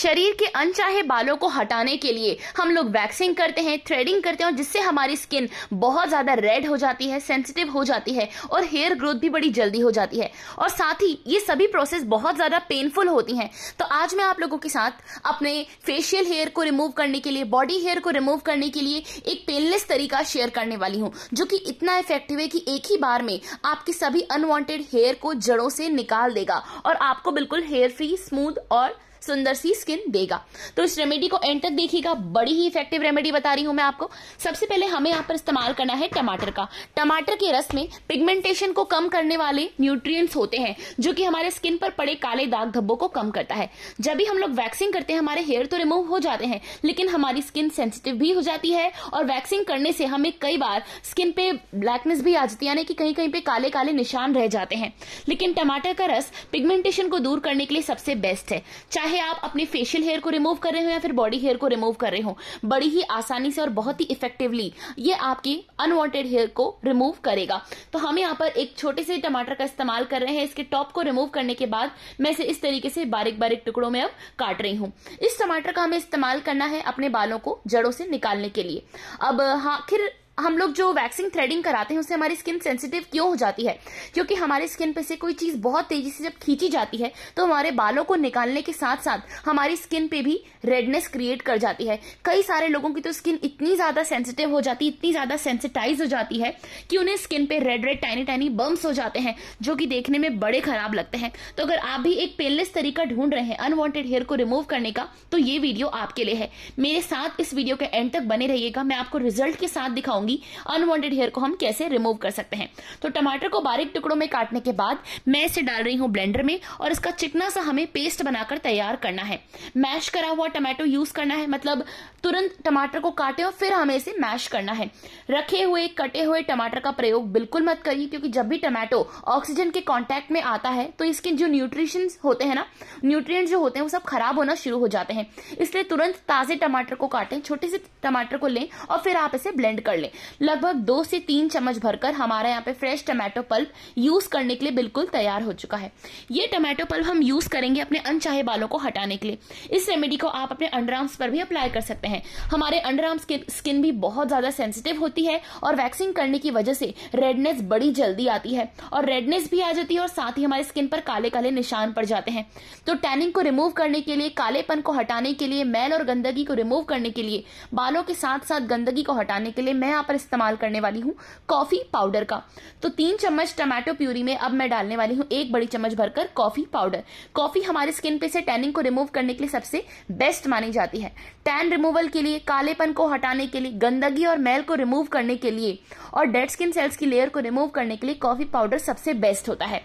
शरीर के अनचाहे बालों को हटाने के लिए हम लोग वैक्सिंग करते हैं थ्रेडिंग करते हैं जिससे हमारी स्किन बहुत ज़्यादा रेड हो जाती है सेंसिटिव हो जाती है और हेयर ग्रोथ भी बड़ी जल्दी हो जाती है और साथ ही ये सभी प्रोसेस बहुत ज़्यादा पेनफुल होती हैं तो आज मैं आप लोगों के साथ अपने फेशियल हेयर को रिमूव करने के लिए बॉडी हेयर को रिमूव करने के लिए एक पेनलेस तरीका शेयर करने वाली हूँ जो कि इतना इफेक्टिव है कि एक ही बार में आपके सभी अनवांटेड हेयर को जड़ों से निकाल देगा और आपको बिल्कुल हेयर फ्री स्मूथ और सुंदर सी स्किन देगा तो इस रेमेडी को एंड तक देखिएगा बड़ी ही इफेक्टिव रेमेडी बता रही हूं मैं आपको सबसे पहले हमें यहाँ पर इस्तेमाल करना है टमाटर का टमाटर के रस में पिगमेंटेशन को कम करने वाले न्यूट्रिएंट्स होते हैं जो कि हमारे स्किन पर पड़े काले दाग धब्बों को कम करता है जब भी हम लोग वैक्सिंग करते हैं हमारे हेयर तो रिमूव हो जाते हैं लेकिन हमारी स्किन सेंसिटिव भी हो जाती है और वैक्सिंग करने से हमें कई बार स्किन पे ब्लैकनेस भी आ जाती है यानी कि कहीं कहीं पे काले काले निशान रह जाते हैं लेकिन टमाटर का रस पिगमेंटेशन को दूर करने के लिए सबसे बेस्ट है चाहे चाहे आप अपने फेशियल हेयर को रिमूव कर रहे हो या फिर बॉडी हेयर को रिमूव कर रहे हो बड़ी ही आसानी से और बहुत ही इफेक्टिवली ये आपकी अनवांटेड हेयर को रिमूव करेगा तो हम यहाँ पर एक छोटे से टमाटर का इस्तेमाल कर रहे हैं इसके टॉप को रिमूव करने के बाद मैं इसे इस तरीके से बारीक बारीक टुकड़ों में अब काट रही हूँ इस टमाटर का हमें इस्तेमाल करना है अपने बालों को जड़ों से निकालने के लिए अब हाँ, आखिर हम लोग जो वैक्सिंग थ्रेडिंग कराते हैं उससे हमारी स्किन सेंसिटिव क्यों हो जाती है क्योंकि हमारी स्किन पे से कोई चीज़ बहुत तेज़ी से जब खींची जाती है तो हमारे बालों को निकालने के साथ साथ हमारी स्किन पे भी रेडनेस क्रिएट कर जाती है कई सारे लोगों की तो स्किन इतनी ज़्यादा सेंसिटिव हो जाती है इतनी ज़्यादा सेंसिटाइज हो जाती है कि उन्हें स्किन पे red red tiny tiny bumps हो जाते हैं जो कि देखने में बड़े ख़राब लगते हैं तो अगर आप भी एक पेनलेस तरीका ढूंढ रहे हैं अनवांटेड हेयर को रिमूव करने का तो ये वीडियो आपके लिए है मेरे साथ इस वीडियो के एंड तक बने रहिएगा मैं आपको रिजल्ट के साथ दिखाऊंगी होगी अनवांटेड हेयर को हम कैसे रिमूव कर सकते हैं तो टमाटर को बारीक टुकड़ों में काटने के बाद मैं इसे डाल रही हूँ ब्लेंडर में और इसका चिकना सा हमें पेस्ट बनाकर तैयार करना है मैश करा हुआ टमाटो यूज करना है मतलब तुरंत टमाटर को काटे और फिर हमें इसे मैश करना है रखे हुए कटे हुए टमाटर का प्रयोग बिल्कुल मत करिए क्योंकि जब भी टमाटो ऑक्सीजन के कॉन्टैक्ट में आता है तो इसके जो न्यूट्रिशन होते हैं ना न्यूट्रिय जो होते हैं वो सब खराब होना शुरू हो जाते हैं इसलिए तुरंत ताजे टमाटर को काटें छोटे से टमाटर को लें और फिर आप इसे ब्लेंड कर लें लगभग दो से तीन चम्मच भरकर हमारा यहाँ पे फ्रेश टमाटो पल्प यूज करने के लिए बिल्कुल तैयार हो चुका है ये टमाटो पल्प हम यूज करेंगे अपने अनचाहे बालों को हटाने के लिए इस रेमेडी को आप अपने अंडर आर्म्स पर भी अप्लाई कर सकते हैं हमारे अंडर की स्किन भी बहुत ज्यादा सेंसिटिव होती है और वैक्सिंग करने की वजह से रेडनेस बड़ी जल्दी आती है और रेडनेस भी आ जाती है और साथ ही हमारी स्किन पर काले काले निशान पड़ जाते हैं तो टैनिंग को रिमूव करने के लिए कालेपन को हटाने के लिए मैल और गंदगी को रिमूव करने के लिए बालों के साथ साथ गंदगी को हटाने के लिए मैं यहाँ पर इस्तेमाल करने वाली हूँ कॉफ़ी पाउडर का तो तीन चम्मच टमाटो प्यूरी में अब मैं डालने वाली हूँ एक बड़ी चम्मच भरकर कॉफ़ी पाउडर कॉफ़ी हमारे स्किन पे से टैनिंग को रिमूव करने के लिए सबसे बेस्ट मानी जाती है टैन रिमूवल के लिए कालेपन को हटाने के लिए गंदगी और मैल को रिमूव करने के लिए और डेड स्किन सेल्स की लेयर को रिमूव करने के लिए कॉफ़ी पाउडर सबसे बेस्ट होता है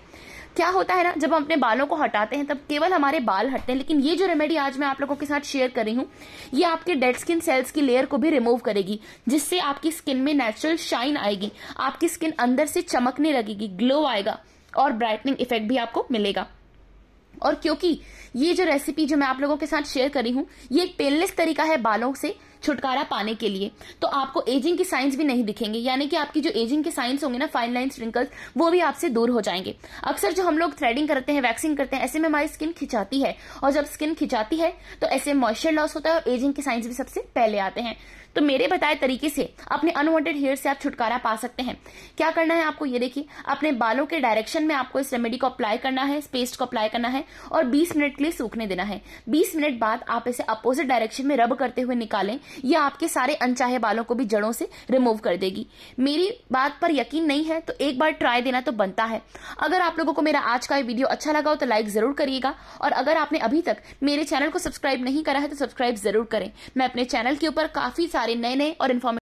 क्या होता है ना जब हम अपने बालों को हटाते हैं तब केवल हमारे बाल हटते हैं लेकिन ये जो रेमेडी आज मैं आप लोगों के साथ शेयर कर रही हूँ ये आपके डेड स्किन सेल्स की लेयर को भी रिमूव करेगी जिससे आपकी स्किन में नेचुरल शाइन आएगी आपकी स्किन अंदर से चमकने लगेगी ग्लो आएगा और ब्राइटनिंग इफेक्ट भी आपको मिलेगा और क्योंकि ये जो रेसिपी जो मैं आप लोगों के साथ शेयर कर रही हूँ ये एक पेनलेस तरीका है बालों से छुटकारा पाने के लिए तो आपको एजिंग के साइंस भी नहीं दिखेंगे यानी कि आपकी जो एजिंग के साइंस होंगे ना फाइन लाइन रिंकल्स वो भी आपसे दूर हो जाएंगे अक्सर जो हम लोग थ्रेडिंग करते हैं वैक्सिंग करते हैं ऐसे में हमारी स्किन खिंचाती है और जब स्किन खिंचाती है तो ऐसे मॉइस्चर लॉस होता है और एजिंग के साइंस भी सबसे पहले आते हैं तो मेरे बताए तरीके से अपने अनवांटेड हेयर से आप छुटकारा पा सकते हैं क्या करना है आपको ये देखिए अपने बालों के डायरेक्शन में आपको इस रेमेडी को अप्लाई करना है इस पेस्ट को अप्लाई करना है और 20 मिनट के लिए सूखने देना है 20 मिनट बाद आप इसे अपोजिट डायरेक्शन में रब करते हुए निकालें यह आपके सारे अनचाहे बालों को भी जड़ों से रिमूव कर देगी मेरी बात पर यकीन नहीं है तो एक बार ट्राई देना तो बनता है अगर आप लोगों को मेरा आज का वीडियो अच्छा लगा हो तो लाइक जरूर करिएगा और अगर आपने अभी तक मेरे चैनल को सब्सक्राइब नहीं करा है तो सब्सक्राइब जरूर करें मैं अपने चैनल के ऊपर काफी सारे नए नए और इन्फॉर्मेश